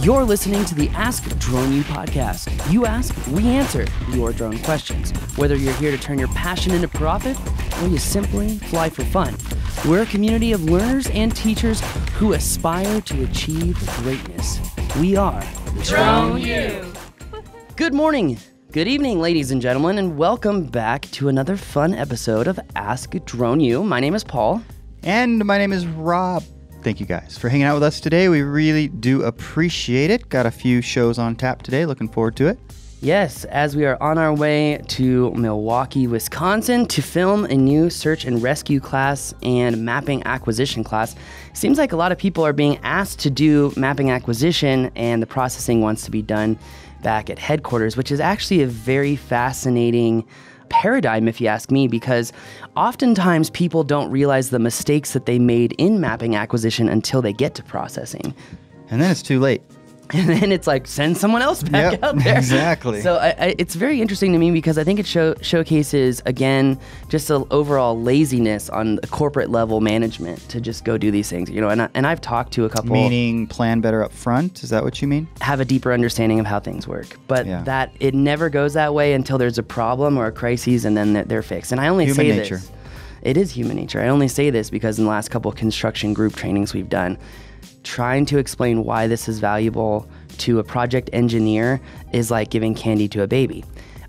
You're listening to the Ask Drone You podcast. You ask, we answer your drone questions. Whether you're here to turn your passion into profit or you simply fly for fun, we're a community of learners and teachers who aspire to achieve greatness. We are Drone You. Good morning. Good evening, ladies and gentlemen, and welcome back to another fun episode of Ask Drone You. My name is Paul. And my name is Rob. Thank you guys for hanging out with us today. We really do appreciate it. Got a few shows on tap today. Looking forward to it. Yes, as we are on our way to Milwaukee, Wisconsin to film a new search and rescue class and mapping acquisition class. Seems like a lot of people are being asked to do mapping acquisition, and the processing wants to be done back at headquarters, which is actually a very fascinating paradigm, if you ask me, because oftentimes people don't realize the mistakes that they made in mapping acquisition until they get to processing. And then it's too late. and then it's like send someone else back yep, out there. Exactly. So I, I, it's very interesting to me because I think it show, showcases again just an overall laziness on the corporate level management to just go do these things. You know, and I, and I've talked to a couple. Meaning, plan better up front. Is that what you mean? Have a deeper understanding of how things work, but yeah. that it never goes that way until there's a problem or a crisis, and then they're, fixed. And I only Human say nature. this. It is human nature. I only say this because in the last couple construction group trainings we've done, trying to explain why this is valuable to a project engineer is like giving candy to a baby.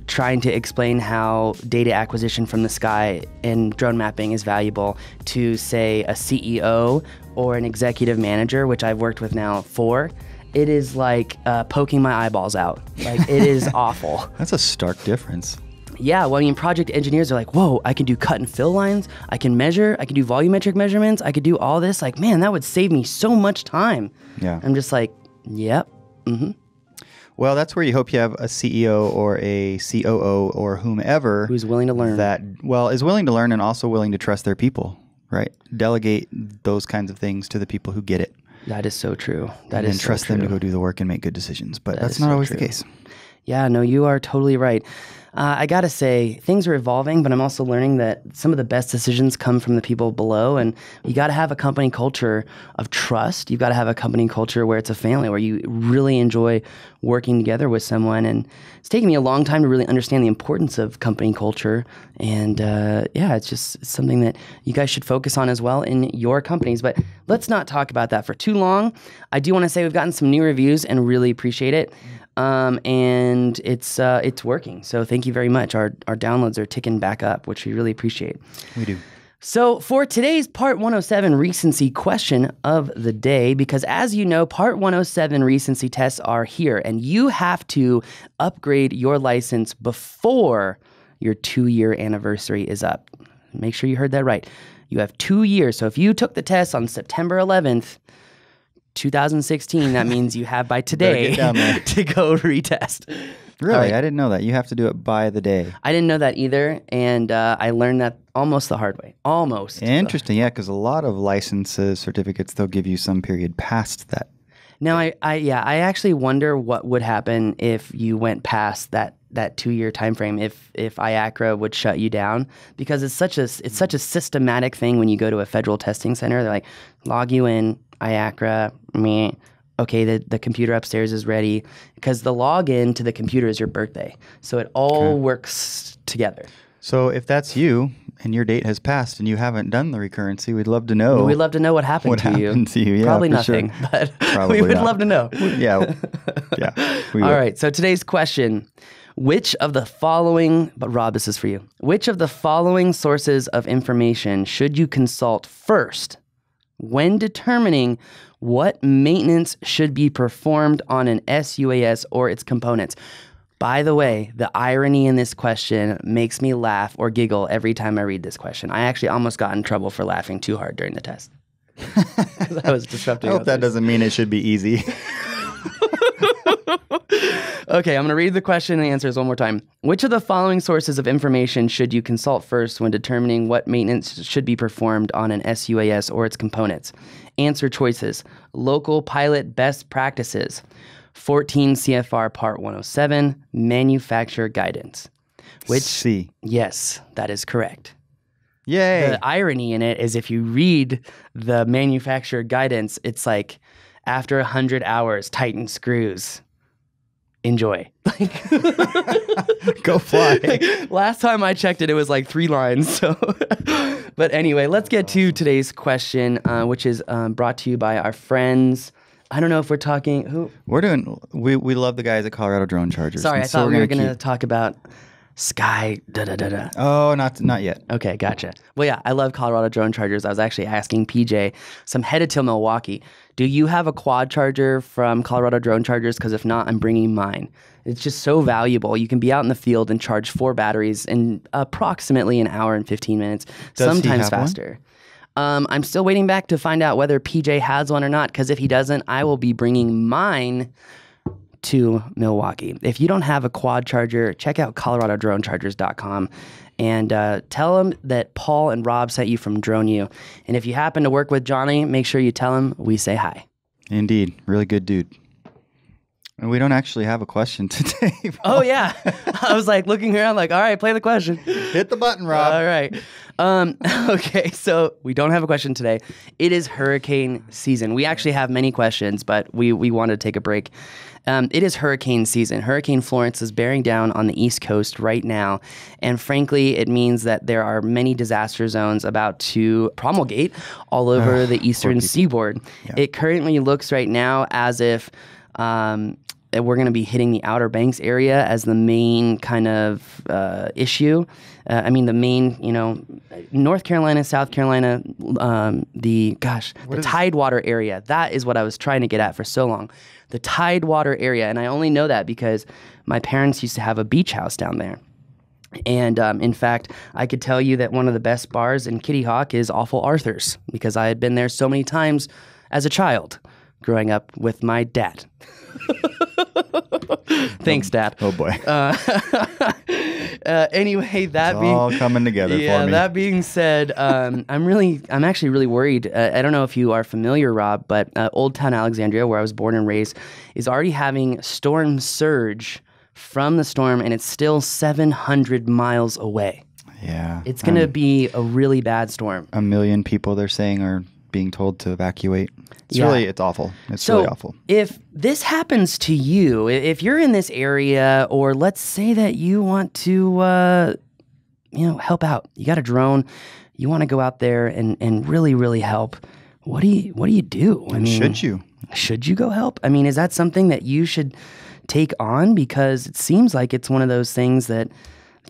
Trying to explain how data acquisition from the sky and drone mapping is valuable to, say, a CEO or an executive manager, which I've worked with now for it is like uh, poking my eyeballs out. Like it is awful. That's a stark difference. Yeah, well, I mean, project engineers are like, whoa, I can do cut and fill lines. I can measure. I can do volumetric measurements. I could do all this. Like, man, that would save me so much time. Yeah. I'm just like, yep. Mm-hmm. Well, that's where you hope you have a CEO or a COO or whomever who's willing to learn that, well, is willing to learn and also willing to trust their people, right? Delegate those kinds of things to the people who get it. That is so true. That and is and trust so them to go do the work and make good decisions. But that that's not always true. the case. Yeah, no, you are totally right uh, I gotta say, things are evolving, but I'm also learning that some of the best decisions come from the people below. And you gotta have a company culture of trust. You have gotta have a company culture where it's a family, where you really enjoy working together with someone. And it's taken me a long time to really understand the importance of company culture. And uh, yeah, it's just something that you guys should focus on as well in your companies. But let's not talk about that for too long. I do wanna say we've gotten some new reviews and really appreciate it. Um, and it's uh, it's working. So thank you you very much. Our, our downloads are ticking back up, which we really appreciate. We do. So, for today's Part 107 recency question of the day, because as you know, Part 107 recency tests are here, and you have to upgrade your license before your two year anniversary is up. Make sure you heard that right. You have two years. So, if you took the test on September 11th, 2016, that means you have by today to go retest. Really? I didn't know that. You have to do it by the day. I didn't know that either. And uh, I learned that almost the hard way. Almost. Interesting. Yeah. Because a lot of licenses, certificates, they'll give you some period past that. Now, I, I, yeah, I actually wonder what would happen if you went past that that two year time frame if if IACRA would shut you down because it's such a it's such a systematic thing when you go to a federal testing center. They're like, log you in, IACRA, me okay, the, the computer upstairs is ready because the login to the computer is your birthday. So it all okay. works together. So if that's you and your date has passed and you haven't done the recurrency, we'd love to know. We'd love to know what happened what to you. you. happened to you. Yeah, Probably nothing, sure. but Probably we would not. love to know. yeah. Yeah. All So today's question which of the following, but Rob, this is for you. Which of the following sources of information should you consult first when determining what maintenance should be performed on an SUAS or its components. By the way, the irony in this question makes me laugh or giggle every time I read this question. I actually almost got in trouble for laughing too hard during the test. I was disrupting. I hope others. that doesn't mean it should be easy. okay, I'm going to read the question and answers one more time. Which of the following sources of information should you consult first when determining what maintenance should be performed on an SUAS or its components? Answer choices local pilot best practices, 14 CFR Part 107, manufacturer guidance. Which C. Yes, that is correct. Yay. The irony in it is if you read the manufacturer guidance, it's like after 100 hours, tighten screws enjoy. Like, go fly. Like, last time I checked it, it was like three lines. So, but anyway, let's get to today's question, uh, which is um, brought to you by our friends. I don't know if we're talking who we're doing. We we love the guys at Colorado Drone Chargers. Sorry, I so thought we were going to talk about Sky da da da da. Oh, not not yet. Okay, gotcha. Well, yeah, I love Colorado drone chargers. I was actually asking PJ, so I'm headed to Milwaukee. Do you have a quad charger from Colorado Drone Chargers? Because if not, I'm bringing mine. It's just so valuable. You can be out in the field and charge four batteries in approximately an hour and 15 minutes, Does sometimes faster. Um, I'm still waiting back to find out whether PJ has one or not. Because if he doesn't, I will be bringing mine to Milwaukee. If you don't have a quad charger, check out coloradodronechargers.com and uh, tell them that Paul and Rob sent you from Drone U. And if you happen to work with Johnny, make sure you tell him we say hi. Indeed. Really good dude. And we don't actually have a question today. Paul. Oh yeah, I was like looking around, like, all right, play the question. Hit the button, Rob. All right. Um, okay, so we don't have a question today. It is hurricane season. We actually have many questions, but we we want to take a break. Um, it is hurricane season. Hurricane Florence is bearing down on the East Coast right now. And frankly, it means that there are many disaster zones about to promulgate all over uh, the eastern seaboard. Yeah. It currently looks right now as if. Um, we're going to be hitting the Outer Banks area as the main kind of uh, issue. Uh, I mean, the main, you know, North Carolina, South Carolina, um, the gosh, what the Tidewater area. That is what I was trying to get at for so long. The Tidewater area. And I only know that because my parents used to have a beach house down there. And um, in fact, I could tell you that one of the best bars in Kitty Hawk is Awful Arthur's because I had been there so many times as a child growing up with my dad. Thanks, Dad. Oh boy. Uh, uh, anyway, that it's being all coming together. Yeah. That being said, um, I'm really, I'm actually really worried. Uh, I don't know if you are familiar, Rob, but uh, Old Town Alexandria, where I was born and raised, is already having storm surge from the storm, and it's still 700 miles away. Yeah. It's going to um, be a really bad storm. A million people, they're saying, are being told to evacuate. It's yeah. really it's awful. It's so really awful. If this happens to you, if you're in this area, or let's say that you want to, uh, you know, help out, you got a drone, you want to go out there and and really really help. What do you What do you do? I and mean, should you should you go help? I mean, is that something that you should take on? Because it seems like it's one of those things that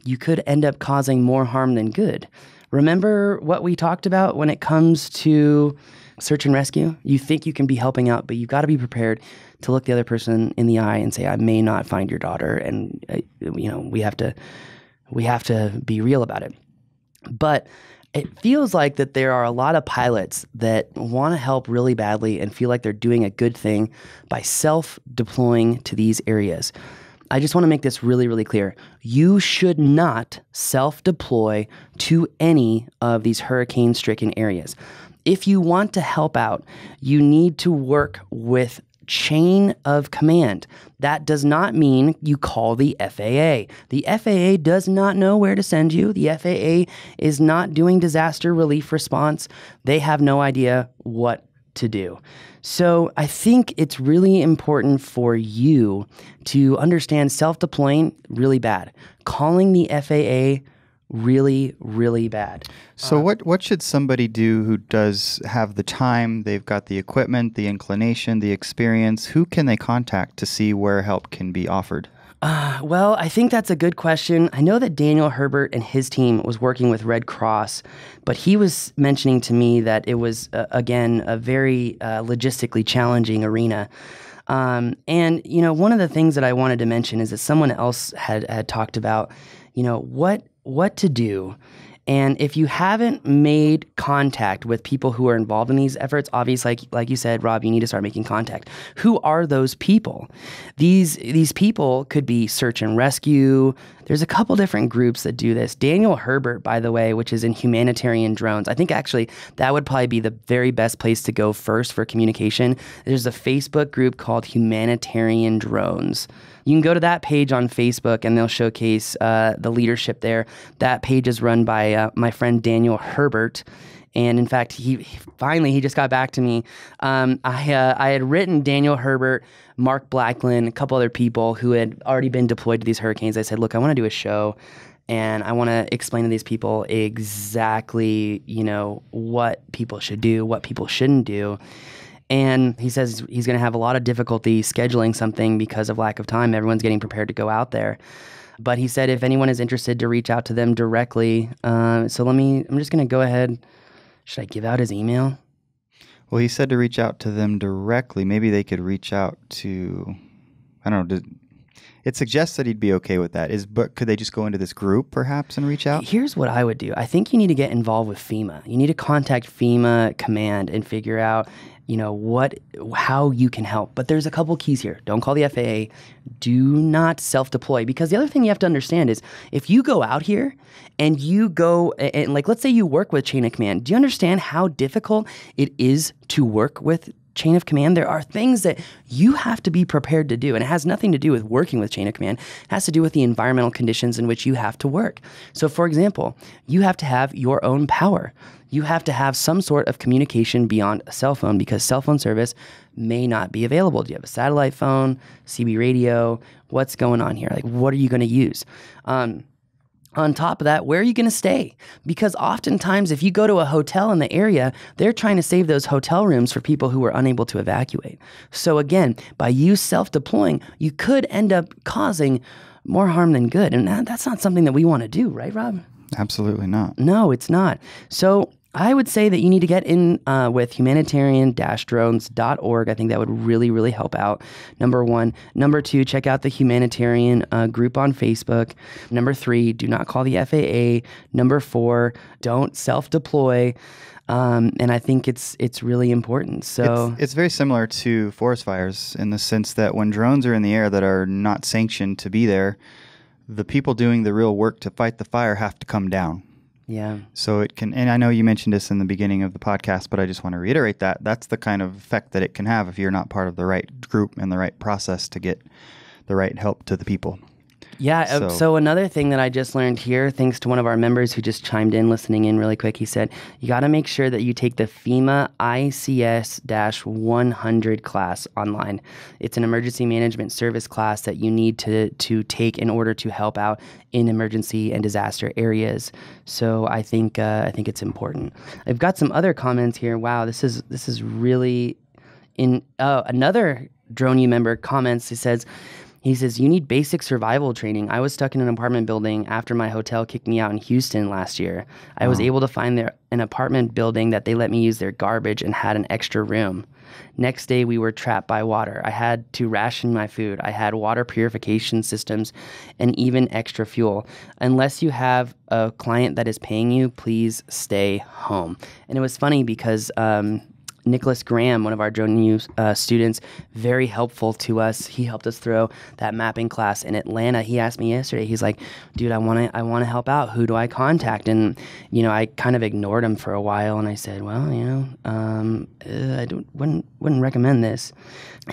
you could end up causing more harm than good remember what we talked about when it comes to search and rescue? You think you can be helping out, but you've got to be prepared to look the other person in the eye and say, I may not find your daughter. And, uh, you know, we have to. We have to be real about it. But it feels like that there are a lot of pilots that want to help really badly and feel like they're doing a good thing by self deploying to these areas. I just want to make this really, really clear. You should not self deploy to any of these hurricane stricken areas. If you want to help out, you need to work with chain of command. That does not mean you call the FAA. The FAA does not know where to send you. The FAA is not doing disaster relief response. They have no idea what to do. So I think it's really important for you to understand self deploying really bad, calling the FAA really really bad. So uh, what what should somebody do who does have the time, they've got the equipment, the inclination, the experience, who can they contact to see where help can be offered? Uh, well, I think that's a good question. I know that Daniel Herbert and his team was working with Red Cross, but he was mentioning to me that it was, uh, again, a very uh, logistically challenging arena. Um, and, you know, one of the things that I wanted to mention is that someone else had, had talked about, you know, what, what to do and if you haven't made contact with people who are involved in these efforts, obviously, like, like you said, Rob, you need to start making contact. Who are those people? These these people could be search and rescue, there's a couple different groups that do this. Daniel Herbert, by the way, which is in humanitarian drones. I think actually that would probably be the very best place to go first for communication. There's a Facebook group called Humanitarian Drones. You can go to that page on Facebook and they'll showcase uh, the leadership there. That page is run by uh, my friend Daniel Herbert and in fact, he, finally he just got back to me. Um, I uh, I had written Daniel Herbert, Mark Blackland, a couple other people who had already been deployed to these hurricanes. I said, look, I want to do a show, and I want to explain to these people exactly you know what people should do, what people shouldn't do. And he says he's going to have a lot of difficulty scheduling something because of lack of time. Everyone's getting prepared to go out there but he said if anyone is interested to reach out to them directly uh, so let me i'm just going to go ahead should I give out his email? Well, he said to reach out to them directly. Maybe they could reach out to, I don't know. Did, it suggests that he'd be okay with that. Is but could they just go into this group perhaps and reach out? Here's what I would do. I think you need to get involved with FEMA. You need to contact FEMA command and figure out you know what how you can help but there's a couple keys here don't call the faa do not self-deploy because the other thing you have to understand is if you go out here and you go and like let's say you work with chain of command do you understand how difficult it is to work with chain of command, there are things that you have to be prepared to do. And it has nothing to do with working with chain of command, it has to do with the environmental conditions in which you have to work. So, for example, you have to have your own power. You have to have some sort of communication beyond a cell phone because cell phone service may not be available. Do you have a satellite phone, CB radio? What's going on here? Like, what are you going to use? Um, on top of that, where are you going to stay? Because oftentimes, if you go to a hotel in the area, they're trying to save those hotel rooms for people who were unable to evacuate. So, again, by you self deploying, you could end up causing more harm than good. And that, that's not something that we want to do, right, Rob? Absolutely not. No, it's not. So, I would say that you need to get in uh, with humanitarian drones.org. I think that would really, really help out. Number one. Number two, check out the humanitarian uh, group on Facebook. Number three, do not call the FAA. Number four, don't self deploy. Um, and I think it's it's really important. So it's, it's, very similar to forest fires in the sense that when drones are in the air that are not sanctioned to be there, the people doing the real work to fight the fire have to come down. Yeah. So it can, and I know you mentioned this in the beginning of the podcast, but I just want to reiterate that that's the kind of effect that it can have if you're not part of the right group and the right process to get the right help to the people. Yeah. Uh, so. so. another thing that I just learned here, thanks to one of our members who just chimed in, listening in really quick, he said you got to make sure that you take the FEMA ICS 100 class online. It's an emergency management service class that you need to to take in order to help out in emergency and disaster areas. So I think uh, I think it's important. I've got some other comments here. Wow, this is this is really in. Oh, another Droney member comments. He says he says, You need basic survival training. I was stuck in an apartment building after my hotel kicked me out in Houston last year. I wow. was able to find their, an apartment building that they let me use their garbage and had an extra room. Next day, we were trapped by water. I had to ration my food. I had water purification systems and even extra fuel. Unless you have a client that is paying you, please stay home. And it was funny because um, Nicholas Graham, one of our Drone U uh, students, very helpful to us. He helped us throw that mapping class in Atlanta. He asked me yesterday. He's like, "Dude, I want to I want to help out. Who do I contact?" And you know, I kind of ignored him for a while, and I said, "Well, you know, um, uh, I don't wouldn't wouldn't recommend this."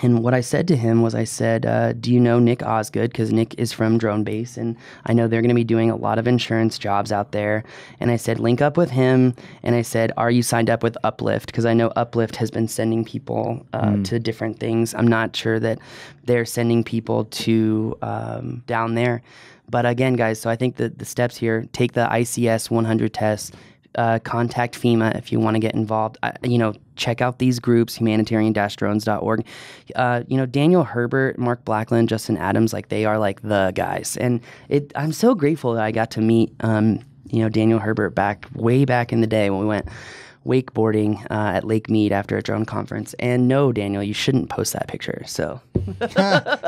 And what I said to him was, I said, uh, "Do you know Nick Osgood? Because Nick is from Drone Base, and I know they're going to be doing a lot of insurance jobs out there." And I said, "Link up with him." And I said, "Are you signed up with Uplift? Because I know Uplift." Lyft has been sending people uh, mm. to different things. I'm not sure that they're sending people to um, down there. But again, guys, so I think that the steps here take the ICS 100 test, uh, contact FEMA if you want to get involved. I, you know, check out these groups, humanitarian-drones.org. Uh, you know, Daniel Herbert, Mark Blackland, Justin Adams, like they are like the guys. And it, I'm so grateful that I got to meet, um, you know, Daniel Herbert back way back in the day when we went wakeboarding uh, at Lake Mead after a drone conference. And no, Daniel, you shouldn't post that picture. So,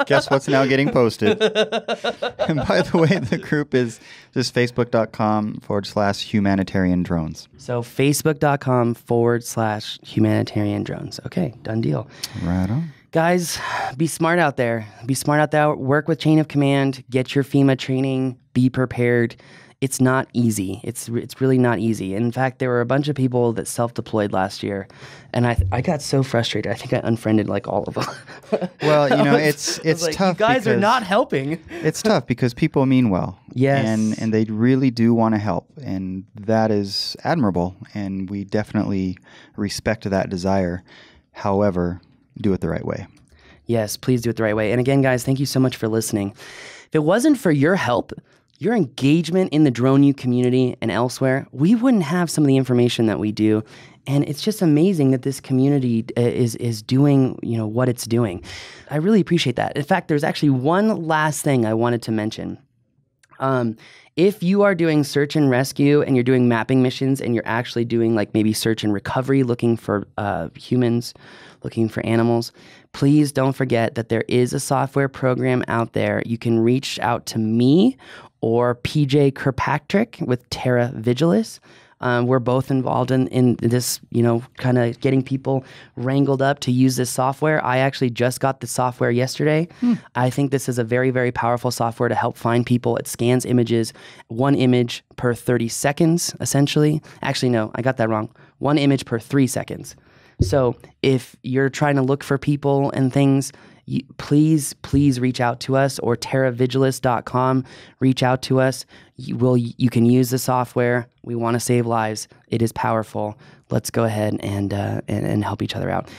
guess what's now getting posted? and by the way, the group is just facebook.com forward slash humanitarian drones. So, facebook.com forward slash humanitarian drones. Okay, done deal. Right on guys, be smart out there. Be smart out there. Work with chain of command. Get your FEMA training. Be prepared it's not easy. It's it's really not easy. In fact, there were a bunch of people that self-deployed last year, and I I got so frustrated. I think I unfriended like all of them. well, you know, was, it's it's like, tough. guys are not helping. it's tough because people mean well. Yes, and and they really do want to help, and that is admirable, and we definitely respect that desire. However, do it the right way. Yes, please do it the right way. And again, guys, thank you so much for listening. If it wasn't for your help, your engagement in the drone you community and elsewhere, we wouldn't have some of the information that we do. And it's just amazing that this community uh, is is doing you know what it's doing. I really appreciate that. In fact, there's actually one last thing I wanted to mention. Um, if you are doing search and rescue and you're doing mapping missions and you're actually doing like maybe search and recovery, looking for uh, humans looking for animals, please don't forget that there is a software program out there. You can reach out to me or PJ Kirkpatrick with Terra Vigilis. Um, we're both involved in, in this, you know, kind of getting people wrangled up to use this software. I actually just got the software yesterday. Hmm. I think this is a very, very powerful software to help find people. It scans images, one image per 30 seconds, essentially. Actually, no, I got that wrong. One image per three seconds. So if you're trying to look for people and things, you, please, please reach out to us or terravigilis.com. Reach out to us. You will you can use the software. We want to save lives. It is powerful. Let's go ahead and uh, and, and help each other out.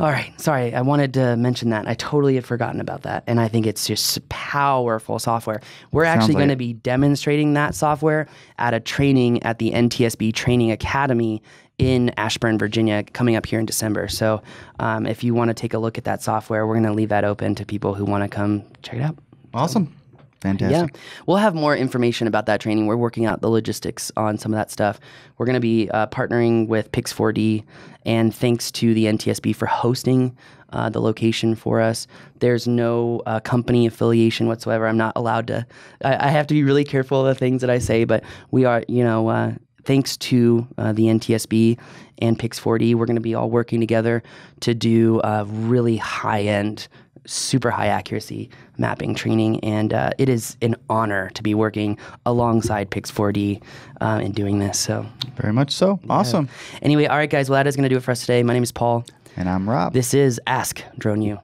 All right. Sorry. I wanted to mention that. I totally had forgotten about that. And I think it's just powerful software. We're Sounds actually like going to be demonstrating that software at a training at the NTSB Training Academy in Ashburn, Virginia, coming up here in December. So um, if you want to take a look at that software, we're going to leave that open to people who want to come check it out. Awesome. Fantastic. Yeah. We'll have more information about that training. We're working out the logistics on some of that stuff. We're going to be uh, partnering with Pix4D, and thanks to the NTSB for hosting uh, the location for us. There's no uh, company affiliation whatsoever. I'm not allowed to, I, I, have to be really careful of the things that I say, but we are, you know, uh, thanks to uh, the NTSB and Pix4D, we're going to be all working together to do a really high end super high accuracy mapping training, and uh, it is an honor to be working alongside Pix4D uh, in doing this. So very much so. Yeah. Awesome. Anyway, all right, guys. Well, that is going to do it for us today. My name is Paul, and I'm Rob. This is Ask Drone You.